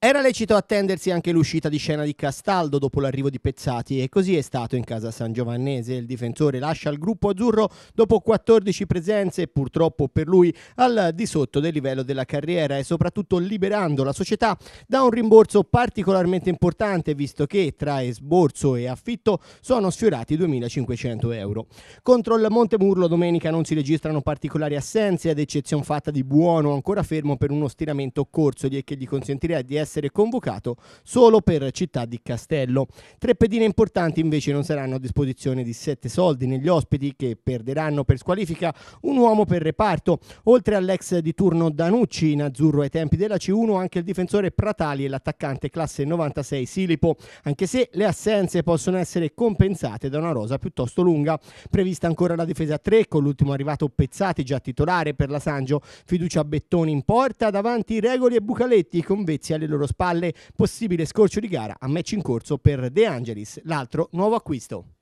Era lecito attendersi anche l'uscita di scena di Castaldo dopo l'arrivo di Pezzati e così è stato in casa San Giovannese. Il difensore lascia il gruppo azzurro dopo 14 presenze, purtroppo per lui al di sotto del livello della carriera e soprattutto liberando la società da un rimborso particolarmente importante visto che tra esborso e affitto sono sfiorati 2.500 euro. Contro il Montemurlo domenica non si registrano particolari assenze ad eccezione fatta di Buono ancora fermo per uno stiramento corso che gli consentirà di essere essere convocato solo per Città di Castello. Tre pedine importanti invece non saranno a disposizione di sette soldi negli ospiti che perderanno per squalifica un uomo per reparto. Oltre all'ex di turno Danucci in azzurro ai tempi della C1 anche il difensore Pratali e l'attaccante classe 96 Silipo, anche se le assenze possono essere compensate da una rosa piuttosto lunga. Prevista ancora la difesa 3 con l'ultimo arrivato Pezzati già titolare per la Sangio, fiducia Bettoni in porta, davanti Regoli e Bucaletti con Vezzi alle loro loro spalle, possibile scorcio di gara a match in corso per De Angelis, l'altro nuovo acquisto.